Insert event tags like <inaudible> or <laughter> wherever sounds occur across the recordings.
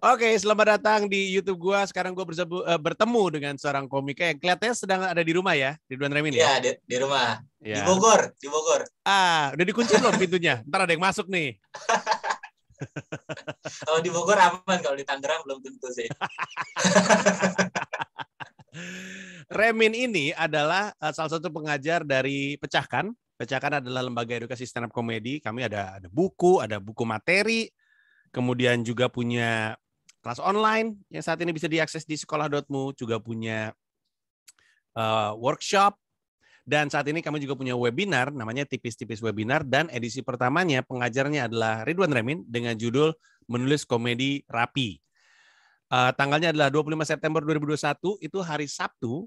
Oke, selamat datang di YouTube gua. Sekarang gua bersebu, uh, eh, bertemu dengan seorang komika yang eh, kelihatannya sedang ada di rumah ya, di Duan Remin ya. Iya, di, di rumah. Ya. Di iya. Bogor, di Bogor. Ah, udah dikunci belum <laughs> pintunya? Ntar ada yang masuk nih. <laughs> kalau di Bogor aman, kalau di Tangerang belum tentu sih. <laughs> Remin ini adalah eh, salah satu pengajar dari Pecahkan. Pecahkan adalah lembaga edukasi stand up komedi. Kami ada ada buku, ada buku materi, kemudian juga punya kelas online yang saat ini bisa diakses di sekolah.mu juga punya uh, workshop dan saat ini kami juga punya webinar namanya tipis-tipis webinar dan edisi pertamanya pengajarnya adalah Ridwan Remin dengan judul menulis komedi rapi. Uh, tanggalnya adalah 25 September 2021 itu hari Sabtu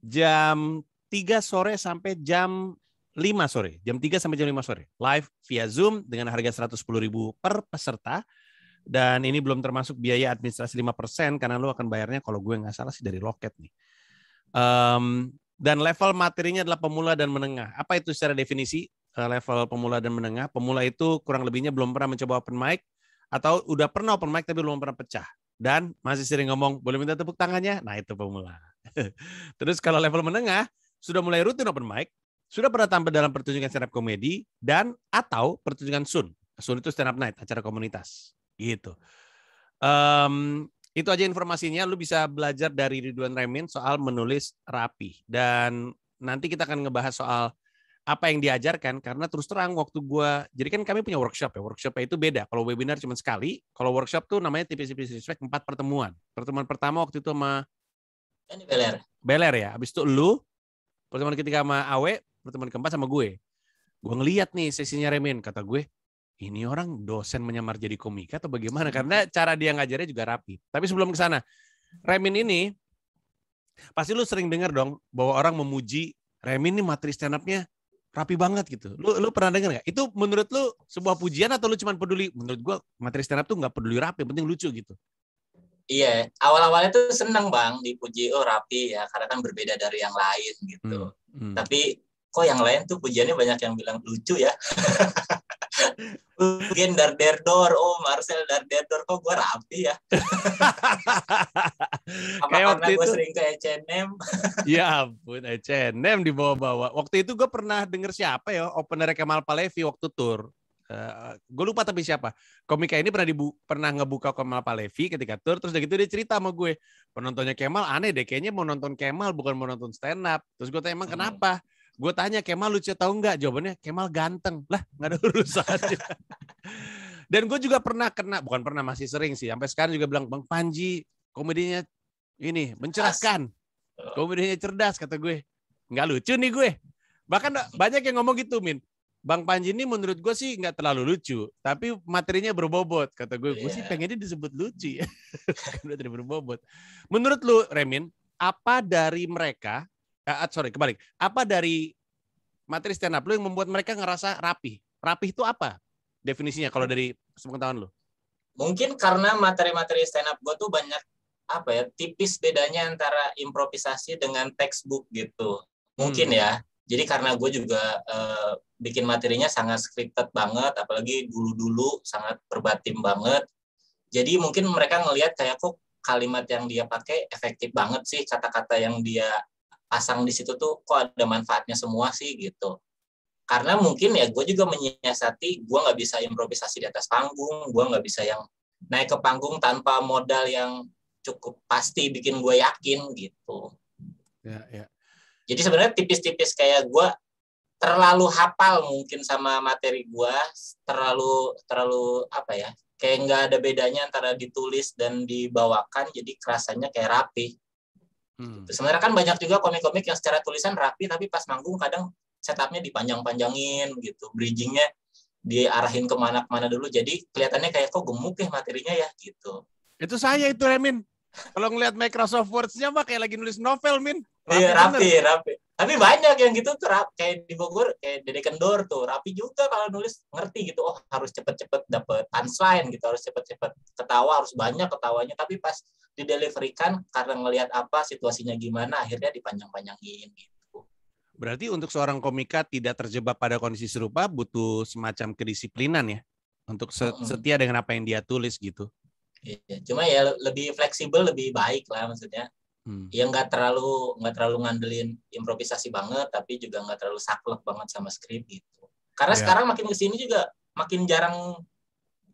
jam 3 sore sampai jam 5 sore. Jam 3 sampai jam 5 sore. Live via Zoom dengan harga 110.000 per peserta dan ini belum termasuk biaya administrasi 5% karena lu akan bayarnya kalau gue nggak salah sih dari loket nih. Um, dan level materinya adalah pemula dan menengah. Apa itu secara definisi eh, level pemula dan menengah? Pemula itu kurang lebihnya belum pernah mencoba open mic atau udah pernah open mic tapi belum pernah pecah. Dan masih sering ngomong, boleh minta tepuk tangannya? Nah itu pemula. <laughs> Terus kalau level menengah, sudah mulai rutin open mic, sudah pernah tampil dalam pertunjukan stand up komedi dan atau pertunjukan sun. Sun itu stand up night, acara komunitas. Gitu. Um, itu aja informasinya. Lu bisa belajar dari Ridwan Remin soal menulis rapi. Dan nanti kita akan ngebahas soal apa yang diajarkan karena terus terang waktu gue jadi kan kami punya workshop ya workshop itu beda kalau webinar cuma sekali kalau workshop tuh namanya tipis-tipis respect empat pertemuan pertemuan pertama waktu itu sama Beler Beler ya abis itu lu pertemuan ketiga sama Awe pertemuan keempat sama gue gue ngeliat nih sesinya Remin kata gue ini orang dosen menyamar jadi komika atau bagaimana? Iya. Karena cara dia ngajarnya juga rapi. Tapi sebelum ke sana, Remin ini pasti lu sering dengar dong bahwa orang memuji Remin ini materi stand up-nya rapi banget gitu. Lu lu pernah dengar nggak? Itu menurut lu sebuah pujian atau lu cuma peduli? Menurut gua materi stand up tuh nggak peduli rapi, penting lucu gitu. Iya, awal-awalnya tuh seneng bang dipuji oh rapi ya karena kan berbeda dari yang lain gitu. Hmm, hmm. Tapi kok yang lain tuh pujiannya banyak yang bilang lucu ya. <laughs> Mungkin dar derdor, oh Marcel dar derdor kok gue rapi ya. <laughs> Apa Kayak karena gue sering ke H&M? <laughs> ya ampun H&M dibawa-bawa. Waktu itu gue pernah denger siapa ya opener Kemal Palevi waktu tour. Uh, eh, gue lupa tapi siapa komika ini pernah dibu pernah ngebuka Kemal Palevi ketika tour. terus udah gitu dia cerita sama gue penontonnya Kemal aneh deh kayaknya mau nonton Kemal bukan mau nonton stand up terus gue tanya emang hmm. kenapa Gue tanya Kemal lucu tau nggak? Jawabannya Kemal ganteng lah, nggak ada <laughs> urusan Dan gue juga pernah kena, bukan pernah masih sering sih. Sampai sekarang juga bilang Bang Panji komedinya ini mencerahkan, komedinya cerdas kata gue. Nggak lucu nih gue. Bahkan banyak yang ngomong gitu, Min. Bang Panji ini menurut gue sih nggak terlalu lucu, tapi materinya berbobot. Kata gue, gue sih iya. pengennya disebut lucu ya. <laughs> berbobot. Menurut lu, Remin, apa dari mereka uh, sorry kembali. apa dari materi stand up lu yang membuat mereka ngerasa rapi? Rapi itu apa definisinya kalau dari sepengetahuan lu mungkin karena materi-materi stand up gue tuh banyak apa ya tipis bedanya antara improvisasi dengan textbook gitu mungkin hmm. ya jadi karena gue juga uh, bikin materinya sangat scripted banget apalagi dulu-dulu sangat berbatim banget jadi mungkin mereka ngelihat kayak kok kalimat yang dia pakai efektif banget sih kata-kata yang dia pasang di situ tuh kok ada manfaatnya semua sih gitu karena mungkin ya gue juga menyiasati gue nggak bisa improvisasi di atas panggung gue nggak bisa yang naik ke panggung tanpa modal yang cukup pasti bikin gue yakin gitu ya, ya. jadi sebenarnya tipis-tipis kayak gue terlalu hafal mungkin sama materi gue terlalu terlalu apa ya kayak nggak ada bedanya antara ditulis dan dibawakan jadi kerasanya kayak rapi Hmm. Gitu. Sebenarnya kan banyak juga komik-komik yang secara tulisan rapi tapi pas manggung kadang setupnya dipanjang-panjangin gitu, bridgingnya diarahin kemana mana dulu. Jadi kelihatannya kayak kok gemuk ya materinya ya gitu. Itu saya itu Remin. Kalau ngeliat Microsoft Words-nya mah kayak lagi nulis novel, Min. Rapi iya, rapi, bener. rapi. Tapi banyak yang gitu tuh rapi. kayak di Bogor kayak Dede Kendor tuh rapi juga kalau nulis ngerti gitu. Oh, harus cepet-cepet dapet punchline gitu, harus cepet-cepet ketawa harus banyak ketawanya. Tapi pas dideliverikan karena ngelihat apa situasinya gimana akhirnya dipanjang-panjangin gitu. Berarti untuk seorang komika tidak terjebak pada kondisi serupa butuh semacam kedisiplinan ya untuk setia dengan apa yang dia tulis gitu. Iya, cuma ya lebih fleksibel lebih baik lah maksudnya. Hmm. Ya nggak terlalu nggak terlalu ngandelin improvisasi banget, tapi juga nggak terlalu saklek banget sama skrip gitu. Karena ya. sekarang makin kesini juga makin jarang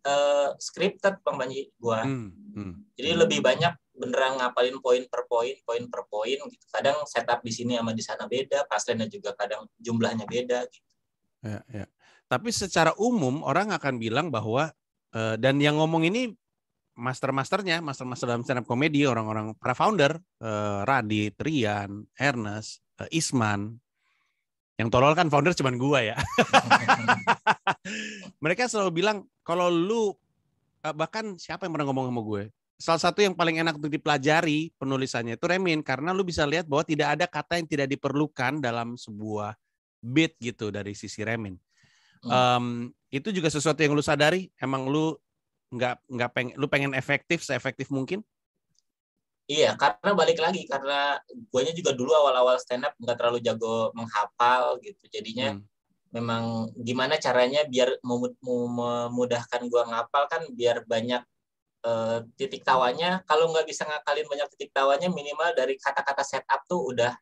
uh, scripted bang Panji gua hmm, hmm. jadi lebih banyak beneran ngapalin poin per poin poin per poin gitu kadang setup di sini sama di sana beda pasrennya juga kadang jumlahnya beda gitu ya, ya. tapi secara umum orang akan bilang bahwa uh, dan yang ngomong ini master-masternya, master-master dalam stand up komedi orang-orang para founder, eh, Radit, Rian, Ernest, eh, Isman. Yang tolol kan founder cuman gua ya. <laughs> <laughs> mereka selalu bilang kalau lu eh, bahkan siapa yang pernah ngomong sama gue salah satu yang paling enak untuk dipelajari penulisannya itu Remin karena lu bisa lihat bahwa tidak ada kata yang tidak diperlukan dalam sebuah beat gitu dari sisi Remin. Hmm. Um, itu juga sesuatu yang lu sadari emang lu nggak nggak pengen lu pengen efektif seefektif mungkin. Iya, karena balik lagi karena guanya juga dulu awal-awal stand up nggak terlalu jago menghafal gitu. Jadinya hmm memang gimana caranya biar memudahkan gua ngapal kan biar banyak e, titik tawanya kalau nggak bisa ngakalin banyak titik tawanya minimal dari kata-kata setup tuh udah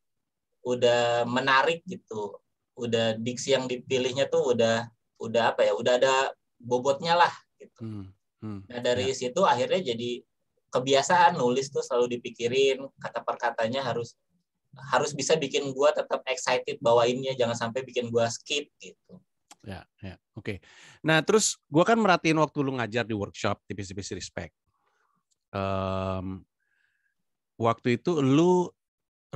udah menarik gitu udah diksi yang dipilihnya tuh udah udah apa ya udah ada bobotnya lah gitu hmm, hmm, nah dari ya. situ akhirnya jadi kebiasaan nulis tuh selalu dipikirin kata perkatanya harus harus bisa bikin gue tetap excited bawainnya jangan sampai bikin gue skip gitu ya ya oke okay. nah terus gue kan merhatiin waktu lu ngajar di workshop tipis-tipis respect um, waktu itu lu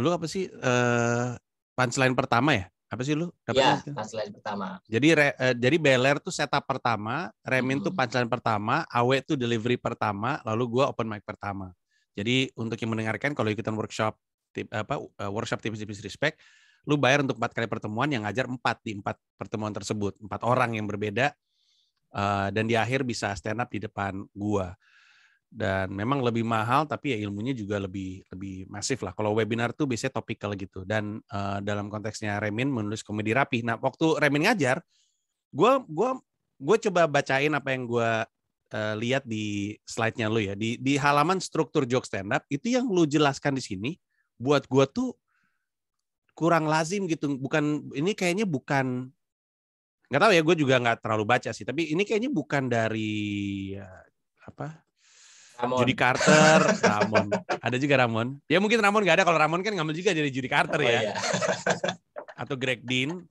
lu apa sih uh, punchline pertama ya apa sih lu? Ya, punchline pertama. Jadi re, uh, jadi Beler tuh setup pertama, Remin hmm. tuh punchline pertama, Awe tuh delivery pertama, lalu gua open mic pertama. Jadi untuk yang mendengarkan kalau ikutan workshop tip, apa eh, workshop tips tips respect lu bayar untuk empat kali pertemuan yang ngajar empat di empat pertemuan tersebut empat orang yang berbeda eh, dan di akhir bisa stand up di depan gua dan memang lebih mahal tapi ya ilmunya juga lebih lebih masif lah kalau webinar tuh biasanya topikal gitu dan eh, dalam konteksnya Remin menulis komedi rapi nah waktu Remin ngajar gua gua gua coba bacain apa yang gua lihat di slide-nya lu ya di di halaman struktur joke stand up itu yang lu jelaskan di sini buat gue tuh kurang lazim gitu. Bukan ini kayaknya bukan nggak tahu ya gue juga nggak terlalu baca sih tapi ini kayaknya bukan dari ya, apa Ramon. Judy Carter, Ramon. Ada juga Ramon. Ya mungkin Ramon nggak ada. Kalau Ramon kan ngambil juga jadi Judy Carter oh, ya. Iya. Atau Greg Dean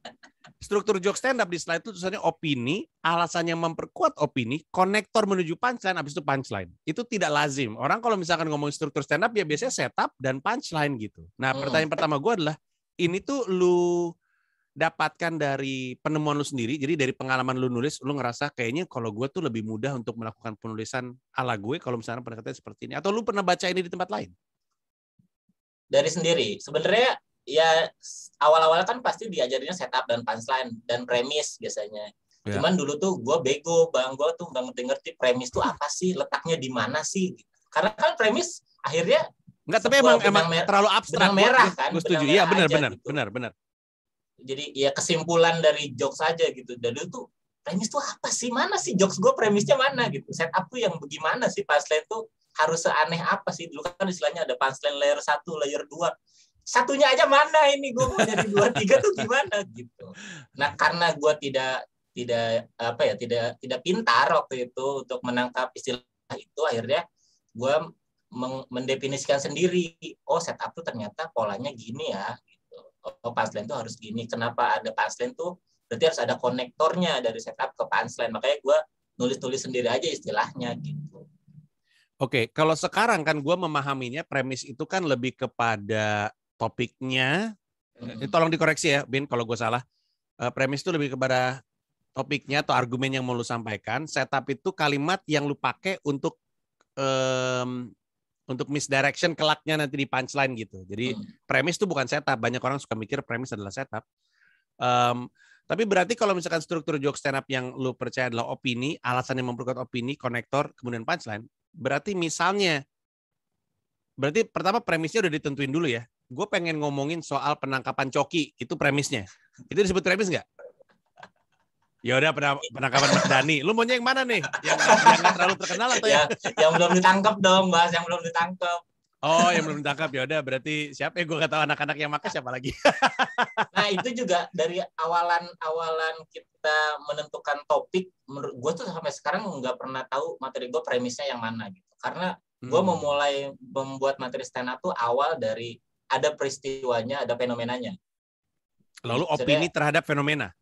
struktur joke stand up di slide itu tulisannya opini, alasannya memperkuat opini, konektor menuju punchline, habis itu punchline. Itu tidak lazim. Orang kalau misalkan ngomong struktur stand up ya biasanya setup dan punchline gitu. Nah hmm. pertanyaan pertama gue adalah ini tuh lu dapatkan dari penemuan lu sendiri. Jadi dari pengalaman lu nulis, lu ngerasa kayaknya kalau gue tuh lebih mudah untuk melakukan penulisan ala gue kalau misalnya pendekatannya seperti ini. Atau lu pernah baca ini di tempat lain? Dari sendiri. Sebenarnya ya awal-awal kan pasti diajarinnya setup dan punchline dan premis biasanya. Yeah. Cuman dulu tuh gue bego, bang gue tuh nggak ngerti-ngerti premis tuh apa sih, letaknya di mana sih? Karena kan premis akhirnya Enggak, tapi emang emang terlalu abstrak. Benang merah kan. Gue setuju. Iya, benar benar gitu. benar benar. Jadi ya kesimpulan dari jokes saja gitu. Dan dulu tuh premis tuh apa sih? Mana sih jokes gue premisnya mana gitu. Setup tuh yang bagaimana sih punchline tuh harus seaneh apa sih? Dulu kan istilahnya ada punchline layer satu, layer dua satunya aja mana ini gue mau jadi dua tiga tuh gimana gitu nah karena gue tidak tidak apa ya tidak tidak pintar waktu itu untuk menangkap istilah itu akhirnya gue mendefinisikan sendiri oh setup tuh ternyata polanya gini ya gitu oh punchline tuh harus gini kenapa ada punchline tuh berarti harus ada konektornya dari setup ke punchline makanya gue nulis-nulis sendiri aja istilahnya gitu Oke, kalau sekarang kan gue memahaminya premis itu kan lebih kepada topiknya mm tolong dikoreksi ya Bin kalau gue salah uh, premis itu lebih kepada topiknya atau argumen yang mau lu sampaikan setup itu kalimat yang lu pakai untuk um, untuk misdirection kelaknya nanti di punchline gitu jadi mm-hmm. premis itu bukan setup banyak orang suka mikir premis adalah setup um, tapi berarti kalau misalkan struktur joke stand up yang lu percaya adalah opini alasan yang memperkuat opini konektor kemudian punchline berarti misalnya berarti pertama premisnya udah ditentuin dulu ya gue pengen ngomongin soal penangkapan coki itu premisnya itu disebut premis nggak ya udah penangkapan Mas Dani lu maunya yang mana nih yang yang terlalu terkenal atau ya, yang yang belum ditangkap dong mas? yang belum ditangkap Oh, yang belum ditangkap ya udah berarti siapa ya gue gak tahu anak-anak yang makan siapa lagi. <laughs> nah, itu juga dari awalan-awalan kita menentukan topik gue tuh sampai sekarang nggak pernah tahu materi gue premisnya yang mana gitu. Karena gue hmm. memulai membuat materi stand up tuh awal dari ada peristiwanya, ada fenomenanya. Lalu opini terhadap fenomena?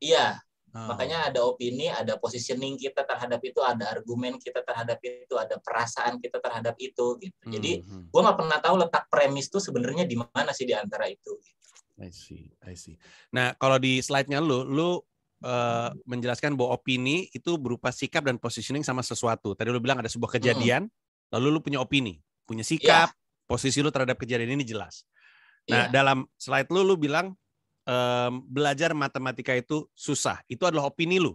Iya, Oh. Makanya ada opini, ada positioning kita terhadap itu, ada argumen kita terhadap itu, ada perasaan kita terhadap itu. Gitu. Hmm. Jadi hmm. gue nggak pernah tahu letak premis itu sebenarnya di mana sih di antara itu. Gitu. I see, I see. Nah kalau di slide-nya lu, lu uh, menjelaskan bahwa opini itu berupa sikap dan positioning sama sesuatu. Tadi lu bilang ada sebuah hmm. kejadian, hmm. lalu lu punya opini, punya iya. sikap, posisi lu terhadap kejadian ini jelas. Nah, yeah. dalam slide lu lu bilang um, belajar matematika itu susah. Itu adalah opini lu.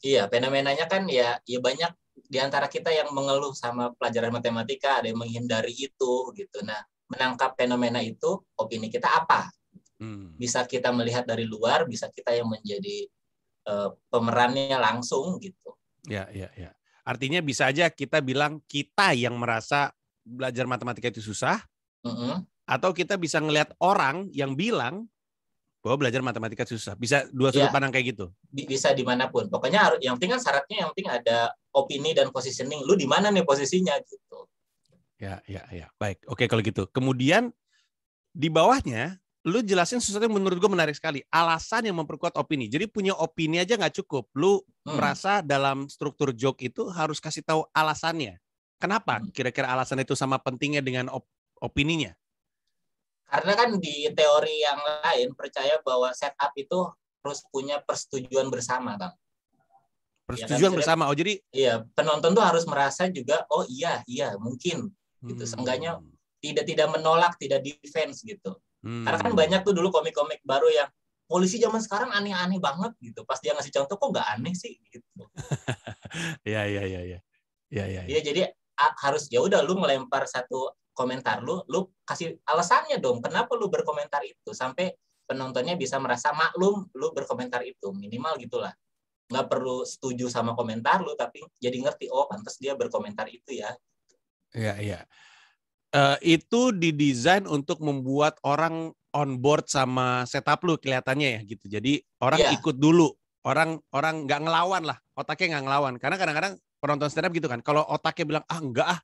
Iya, fenomenanya kan ya ya banyak di antara kita yang mengeluh sama pelajaran matematika, ada yang menghindari itu gitu. Nah, menangkap fenomena itu opini kita apa? Hmm. Bisa kita melihat dari luar, bisa kita yang menjadi uh, pemerannya langsung gitu. Ya, ya, ya. Artinya bisa aja kita bilang kita yang merasa belajar matematika itu susah, mm -hmm. atau kita bisa ngelihat orang yang bilang bahwa belajar matematika susah. Bisa dua sudut ya, pandang kayak gitu. Bisa dimanapun. Pokoknya yang penting kan syaratnya yang penting ada opini dan positioning. Lu di mana nih posisinya gitu. Ya, ya, ya. Baik. Oke kalau gitu. Kemudian di bawahnya lu jelasin sesuatu yang menurut gue menarik sekali. Alasan yang memperkuat opini. Jadi punya opini aja nggak cukup. Lu hmm. merasa dalam struktur joke itu harus kasih tahu alasannya. Kenapa hmm. kira-kira alasan itu sama pentingnya dengan op opininya? Karena kan di teori yang lain percaya bahwa setup itu harus punya persetujuan bersama, bang. Persetujuan ya, kan? bersama. Oh, jadi Iya, penonton tuh harus merasa juga oh iya, iya, mungkin gitu. Hmm. Seenggaknya tidak tidak menolak, tidak defense gitu. Hmm. Karena kan hmm. banyak tuh dulu komik-komik baru yang polisi zaman sekarang aneh-aneh banget gitu. Pas dia ngasih contoh kok nggak aneh sih gitu. <laughs> Iya, iya iya iya iya. Iya iya. Iya jadi harus ya udah lu melempar satu komentar lu, lu kasih alasannya dong kenapa lu berkomentar itu sampai penontonnya bisa merasa maklum lu berkomentar itu minimal gitulah nggak perlu setuju sama komentar lu tapi jadi ngerti oh pantas dia berkomentar itu ya iya iya uh, itu didesain untuk membuat orang on board sama setup lu kelihatannya ya gitu jadi orang yeah. ikut dulu orang orang nggak ngelawan lah otaknya nggak ngelawan karena kadang-kadang penonton stand up gitu kan. Kalau otaknya bilang ah enggak ah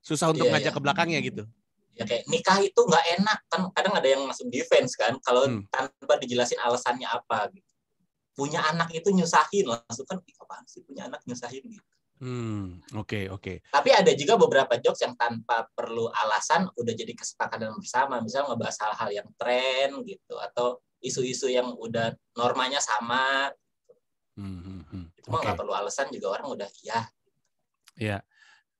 susah untuk yeah, ngajak yeah. ke belakangnya gitu. Ya kayak nikah itu nggak enak kan kadang ada yang masuk defense kan kalau hmm. tanpa dijelasin alasannya apa gitu. Punya anak itu nyusahin langsung kan apaan sih punya anak nyusahin gitu. Hmm, oke okay, oke. Okay. Tapi ada juga beberapa jokes yang tanpa perlu alasan udah jadi kesepakatan bersama. misalnya ngebahas hal-hal yang tren gitu atau isu-isu yang udah normanya sama. Hmm nggak okay. perlu alasan juga orang udah iya iya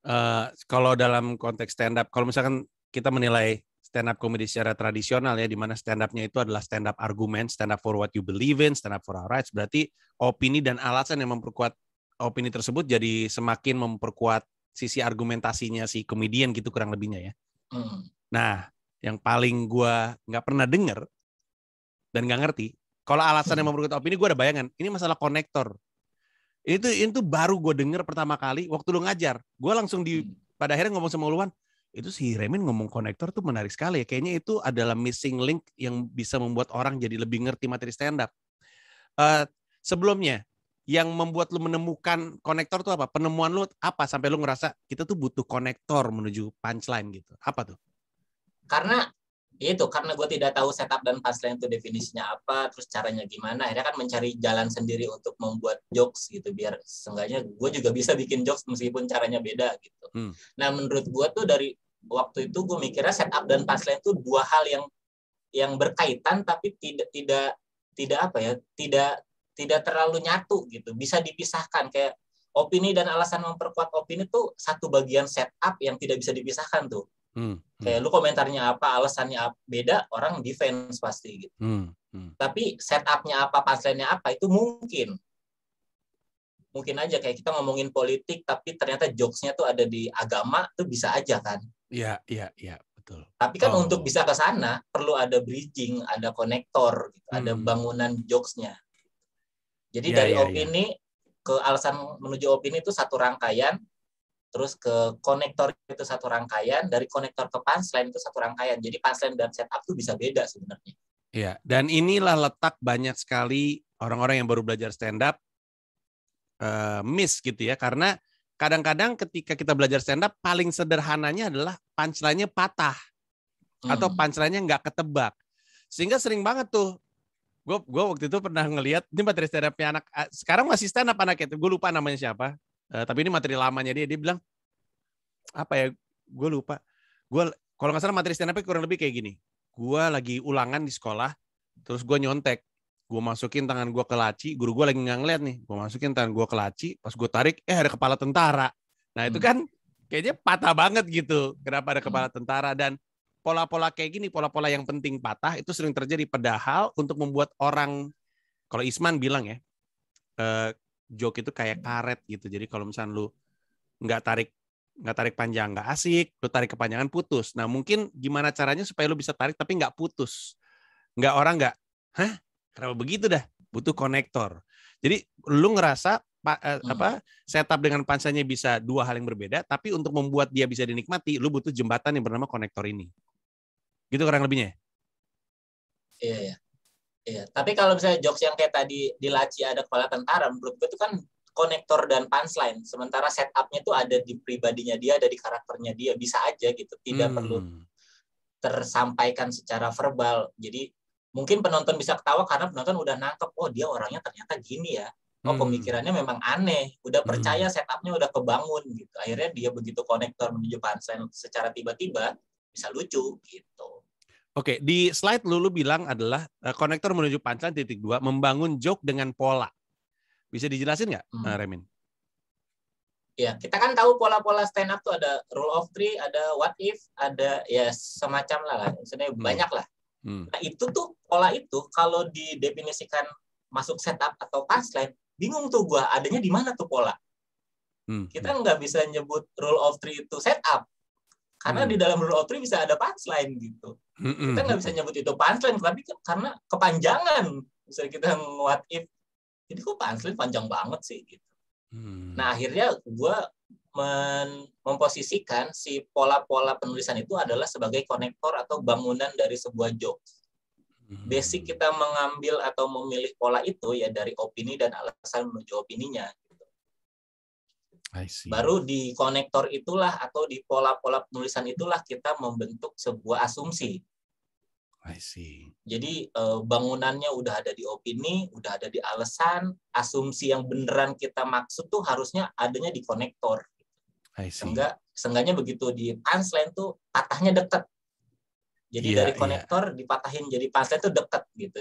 uh, kalau dalam konteks stand up kalau misalkan kita menilai stand up comedy secara tradisional ya di mana stand upnya itu adalah stand up argument stand up for what you believe in stand up for our rights berarti opini dan alasan yang memperkuat opini tersebut jadi semakin memperkuat sisi argumentasinya si komedian gitu kurang lebihnya ya Mm. nah yang paling gue nggak pernah denger dan nggak ngerti. Kalau alasan yang hmm. memperkuat opini, gue ada bayangan. Ini masalah konektor itu itu baru gue denger pertama kali waktu lu ngajar gue langsung di hmm. pada akhirnya ngomong sama Luan itu si Remin ngomong konektor tuh menarik sekali ya kayaknya itu adalah missing link yang bisa membuat orang jadi lebih ngerti materi stand up uh, eh, sebelumnya yang membuat lu menemukan konektor tuh apa penemuan lu apa sampai lu ngerasa kita tuh butuh konektor menuju punchline gitu apa tuh karena itu karena gue tidak tahu setup dan punchline itu definisinya apa terus caranya gimana akhirnya kan mencari jalan sendiri untuk membuat jokes gitu biar seenggaknya gue juga bisa bikin jokes meskipun caranya beda gitu hmm. nah menurut gue tuh dari waktu itu gue mikirnya setup dan punchline itu dua hal yang yang berkaitan tapi tidak tidak tidak apa ya tidak tidak terlalu nyatu gitu bisa dipisahkan kayak opini dan alasan memperkuat opini tuh satu bagian setup yang tidak bisa dipisahkan tuh Hmm. Kayak hmm. lu komentarnya apa, alasannya apa, beda orang defense pasti gitu. Hmm. Hmm. Tapi setupnya apa, pasalnya apa itu mungkin. Mungkin aja kayak kita ngomongin politik tapi ternyata jokesnya tuh ada di agama tuh bisa aja kan. Iya, iya, iya, betul. Tapi kan oh. untuk bisa ke sana perlu ada bridging, ada konektor, gitu, hmm. ada bangunan jokesnya. Jadi ya, dari ya, opini ya. ke alasan menuju opini itu satu rangkaian, terus ke konektor itu satu rangkaian, dari konektor ke punchline itu satu rangkaian. Jadi punchline dan setup itu bisa beda sebenarnya. Iya, dan inilah letak banyak sekali orang-orang yang baru belajar stand up uh, eh, miss gitu ya, karena kadang-kadang ketika kita belajar stand up paling sederhananya adalah punchline-nya patah hmm. atau punchline-nya nggak ketebak. Sehingga sering banget tuh gue gue waktu itu pernah ngelihat ini materi stand up anak eh, sekarang masih stand up anak itu gue lupa namanya siapa uh, tapi ini materi lamanya dia dia bilang apa ya gue lupa gue kalau nggak salah materi stand up kurang lebih kayak gini gue lagi ulangan di sekolah terus gue nyontek gue masukin tangan gue ke laci guru gue lagi nggak ngeliat nih gue masukin tangan gue ke laci pas gue tarik eh ada kepala tentara nah itu hmm. kan kayaknya patah banget gitu kenapa ada hmm. kepala tentara dan pola-pola kayak gini pola-pola yang penting patah itu sering terjadi padahal untuk membuat orang kalau Isman bilang ya eh, joke itu kayak karet gitu. Jadi kalau misalnya lu nggak tarik nggak tarik panjang nggak asik, lu tarik kepanjangan putus. Nah mungkin gimana caranya supaya lu bisa tarik tapi nggak putus, nggak orang nggak, hah kenapa begitu dah? Butuh konektor. Jadi lu ngerasa pa, eh, hmm. apa setup dengan pansanya bisa dua hal yang berbeda, tapi untuk membuat dia bisa dinikmati, lu butuh jembatan yang bernama konektor ini. Gitu kurang lebihnya. Iya, iya. Iya, tapi kalau misalnya jokes yang kayak tadi di Laci ada kepala tentara, menurut gue itu kan konektor dan punchline. Sementara setupnya itu ada di pribadinya dia, ada di karakternya dia, bisa aja gitu. Tidak hmm. perlu tersampaikan secara verbal. Jadi mungkin penonton bisa ketawa karena penonton udah nangkep, oh dia orangnya ternyata gini ya. Oh hmm. pemikirannya memang aneh, udah hmm. percaya setupnya udah kebangun gitu. Akhirnya dia begitu konektor menuju punchline secara tiba-tiba bisa lucu gitu. Oke, di slide Lulu bilang adalah eh, konektor menuju pancelan titik dua membangun joke dengan pola. Bisa dijelasin nggak, hmm. Eh, Remin? Ya, kita kan tahu pola-pola stand up tuh ada rule of three, ada what if, ada ya semacam lah, lah. sebenarnya hmm. banyak lah. Hmm. Nah itu tuh pola itu kalau didefinisikan masuk setup atau punchline, bingung tuh gua adanya di mana tuh pola. Hmm. Kita nggak bisa nyebut rule of three itu setup, karena hmm. di dalam rule of three bisa ada punchline gitu. Kita nggak bisa nyebut itu punchline, tapi kan karena kepanjangan. Misalnya kita what if, jadi kok punchline panjang banget sih gitu. Mm. Nah akhirnya gue men- memposisikan si pola-pola penulisan itu adalah sebagai konektor atau bangunan dari sebuah jokes. Hmm. Basic kita mengambil atau memilih pola itu ya dari opini dan alasan menuju opininya. Baru di konektor itulah atau di pola-pola penulisan itulah kita membentuk sebuah asumsi. I see. Jadi eh, bangunannya udah ada di opini, udah ada di alasan, asumsi yang beneran kita maksud tuh harusnya adanya di konektor. Sehingga seenggaknya begitu di punchline tuh patahnya deket. Jadi yeah, dari iya. konektor yeah. dipatahin jadi punchline tuh deket gitu.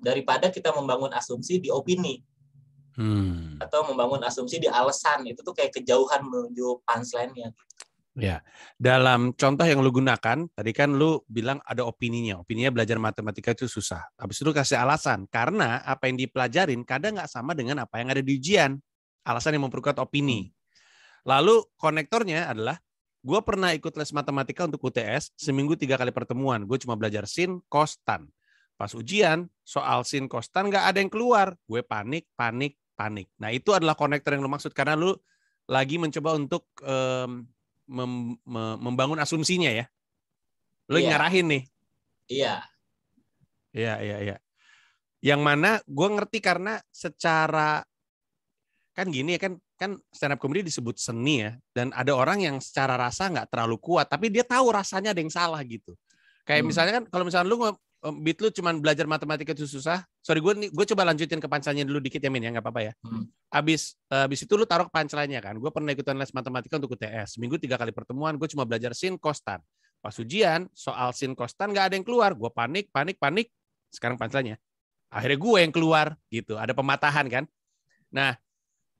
Daripada kita membangun asumsi di opini hmm. atau membangun asumsi di alasan itu tuh kayak kejauhan menuju punchline-nya. Ya, dalam contoh yang lu gunakan tadi kan lu bilang ada opininya, opininya belajar matematika itu susah. Habis itu lu kasih alasan karena apa yang dipelajarin kadang nggak sama dengan apa yang ada di ujian. Alasan yang memperkuat opini. Hmm. Lalu konektornya adalah gue pernah ikut les matematika untuk UTS seminggu tiga kali pertemuan. Gue cuma belajar sin, kostan. tan. Pas ujian, soal sin, kostan tan nggak ada yang keluar. Gue panik, panik, panik. Nah, itu adalah konektor yang lo maksud karena lu lagi mencoba untuk um, mem membangun asumsinya ya. Lu yeah. ngarahin nih. Iya. Yeah. Iya, iya, iya. Yang mana gue ngerti karena secara kan gini ya kan kan stand up comedy disebut seni ya dan ada orang yang secara rasa nggak terlalu kuat tapi dia tahu rasanya ada yang salah gitu kayak hmm. misalnya kan kalau misalnya lu beat lu cuman belajar matematika itu susah. Sorry gue nih, gue coba lanjutin ke pancelannya dulu dikit ya Min ya nggak apa-apa ya. Hmm. Abis eh, abis itu lu taruh pancelannya kan. Gue pernah ikutan les matematika untuk UTS. Minggu tiga kali pertemuan gue cuma belajar sin kostan. Pas ujian soal sin kostan nggak ada yang keluar. Gue panik panik panik. Sekarang pancelannya. Akhirnya gue yang keluar gitu. Ada pematahan kan. Nah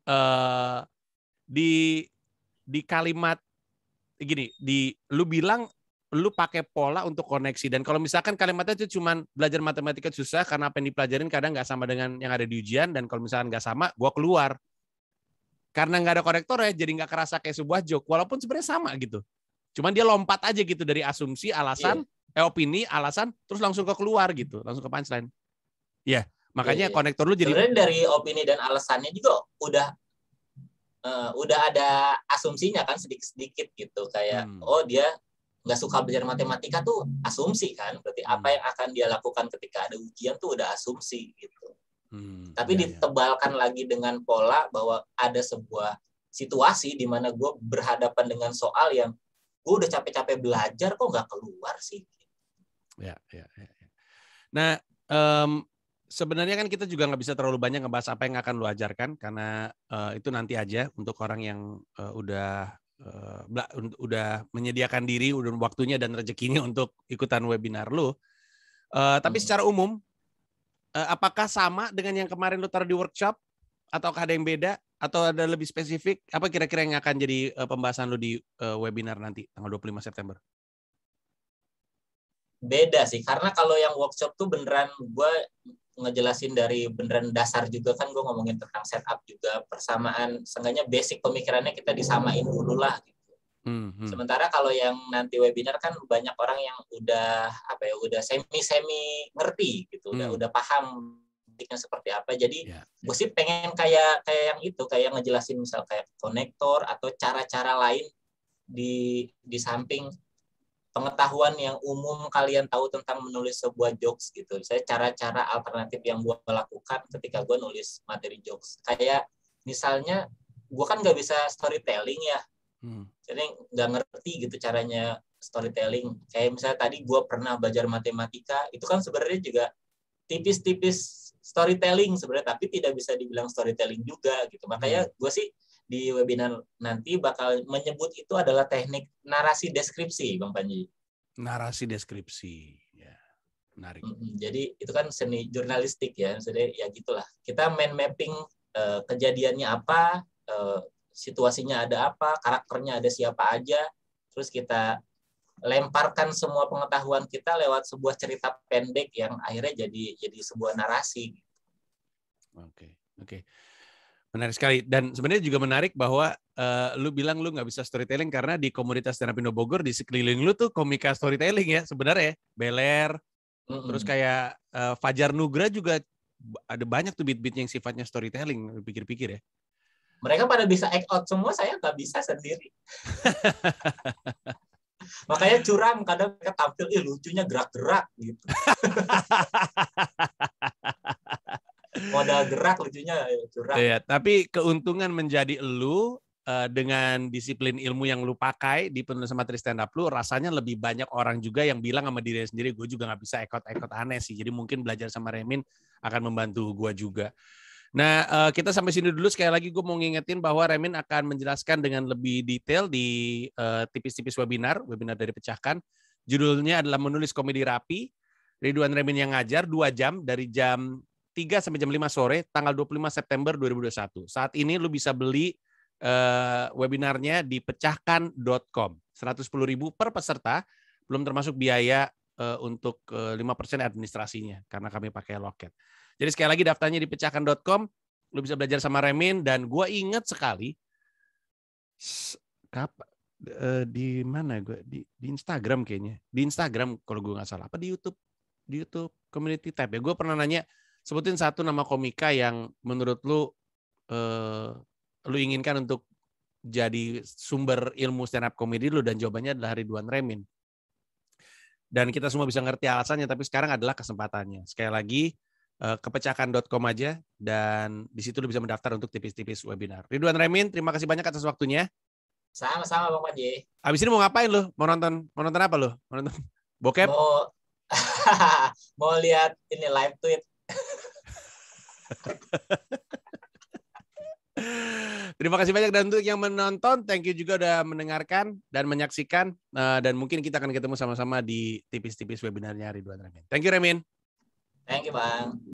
uh, di di kalimat gini di lu bilang lu pakai pola untuk koneksi dan kalau misalkan kalimatnya itu cuma belajar matematika susah karena apa yang dipelajarin kadang nggak sama dengan yang ada di ujian dan kalau misalkan nggak sama gua keluar karena nggak ada korektor ya jadi nggak kerasa kayak sebuah joke walaupun sebenarnya sama gitu cuman dia lompat aja gitu dari asumsi alasan yeah. eh opini alasan terus langsung ke keluar gitu langsung ke punchline ya yeah. makanya yeah, iya. konektor lu jadi Sebenarnya dari opini dan alasannya juga udah uh, udah ada asumsinya kan sedikit-sedikit gitu kayak hmm. oh dia nggak suka belajar matematika tuh asumsi kan berarti hmm. apa yang akan dia lakukan ketika ada ujian tuh udah asumsi gitu hmm, tapi ya, ditebalkan ya. lagi dengan pola bahwa ada sebuah situasi di mana gue berhadapan dengan soal yang gue udah capek-capek belajar kok nggak keluar sih ya ya, ya. ya. nah um, sebenarnya kan kita juga nggak bisa terlalu banyak ngebahas apa yang akan lu ajarkan karena uh, itu nanti aja untuk orang yang uh, udah uh, udah menyediakan diri udah waktunya dan rezekinya untuk ikutan webinar lu. Uh, tapi hmm. secara umum uh, apakah sama dengan yang kemarin lu taruh di workshop atau ada yang beda atau ada lebih spesifik apa kira-kira yang akan jadi uh, pembahasan lu di uh, webinar nanti tanggal 25 September? beda sih karena kalau yang workshop tuh beneran gue ngejelasin dari beneran dasar juga kan gue ngomongin tentang setup juga persamaan seenggaknya basic pemikirannya kita disamain dulu lah gitu. Hmm, hmm. Sementara kalau yang nanti webinar kan banyak orang yang udah apa ya udah semi semi ngerti gitu, hmm. udah udah paham praktiknya seperti apa. Jadi yeah. gue sih pengen kayak kayak yang itu kayak ngejelasin misal kayak konektor atau cara-cara lain di di samping pengetahuan yang umum kalian tahu tentang menulis sebuah jokes gitu. Saya cara-cara alternatif yang gue lakukan ketika gue nulis materi jokes. Kayak misalnya gue kan nggak bisa storytelling ya, hmm. jadi nggak ngerti gitu caranya storytelling. Kayak misalnya tadi gue pernah belajar matematika, itu kan sebenarnya juga tipis-tipis storytelling sebenarnya, tapi tidak bisa dibilang storytelling juga gitu. Makanya hmm. gue sih di webinar nanti bakal menyebut itu adalah teknik narasi deskripsi, Bang Panji. Narasi deskripsi, ya menarik. Jadi itu kan seni jurnalistik ya, jadi ya gitulah. Kita main mapping eh, kejadiannya apa, eh, situasinya ada apa, karakternya ada siapa aja, terus kita lemparkan semua pengetahuan kita lewat sebuah cerita pendek yang akhirnya jadi jadi sebuah narasi. Oke, okay, oke. Okay. Menarik sekali dan sebenarnya juga menarik bahwa uh, lu bilang lu nggak bisa storytelling karena di komunitas stand up Bogor di sekeliling lu tuh komika storytelling ya sebenarnya Beler mm-hmm. terus kayak uh, Fajar Nugra juga ada banyak tuh beat-beat yang sifatnya storytelling pikir-pikir ya. Mereka pada bisa act out semua saya nggak bisa sendiri. <laughs> Makanya curang kadang mereka tampil ih lucunya gerak-gerak gitu. <laughs> modal gerak lucunya curang. Ya, iya, tapi keuntungan menjadi lu uh, eh, dengan disiplin ilmu yang lu pakai di penulisan materi stand up lu rasanya lebih banyak orang juga yang bilang sama diri sendiri gue juga nggak bisa ekot-ekot aneh sih jadi mungkin belajar sama Remin akan membantu gue juga Nah, eh, kita sampai sini dulu. Sekali lagi gue mau ngingetin bahwa Remin akan menjelaskan dengan lebih detail di eh, tipis-tipis webinar, webinar dari Pecahkan. Judulnya adalah menulis komedi rapi. Ridwan Remin yang ngajar dua jam dari jam 3 sampai jam 5 sore tanggal 25 September 2021. Saat ini lu bisa beli uh, webinarnya di pecahkan.com. ribu per peserta, belum termasuk biaya uh, untuk uh, eh, 5% administrasinya karena kami pakai loket. Jadi sekali lagi daftarnya di pecahkan.com, lu bisa belajar sama Remin dan gue inget sekali kapan di mana gue di, di Instagram kayaknya di Instagram kalau gue nggak salah apa di YouTube di YouTube community tab ya gue pernah nanya sebutin satu nama komika yang menurut lu eh, lu inginkan untuk jadi sumber ilmu stand up komedi lu dan jawabannya adalah Ridwan Remin. Dan kita semua bisa ngerti alasannya tapi sekarang adalah kesempatannya. Sekali lagi eh, kepecahkan.com aja dan di situ lu bisa mendaftar untuk tipis-tipis webinar. Ridwan Remin, terima kasih banyak atas waktunya. Sama-sama Bang Panji. Abis ini mau ngapain lu? Mau nonton mau nonton apa lu? Mau nonton <laughs> bokep? Mau, <laughs> mau lihat ini live tweet Terima kasih banyak dan untuk yang menonton, thank you juga udah mendengarkan dan menyaksikan uh, dan mungkin kita akan ketemu sama-sama di tipis-tipis webinarnya hari dua Ramin. Thank you Remin. Thank you Bang.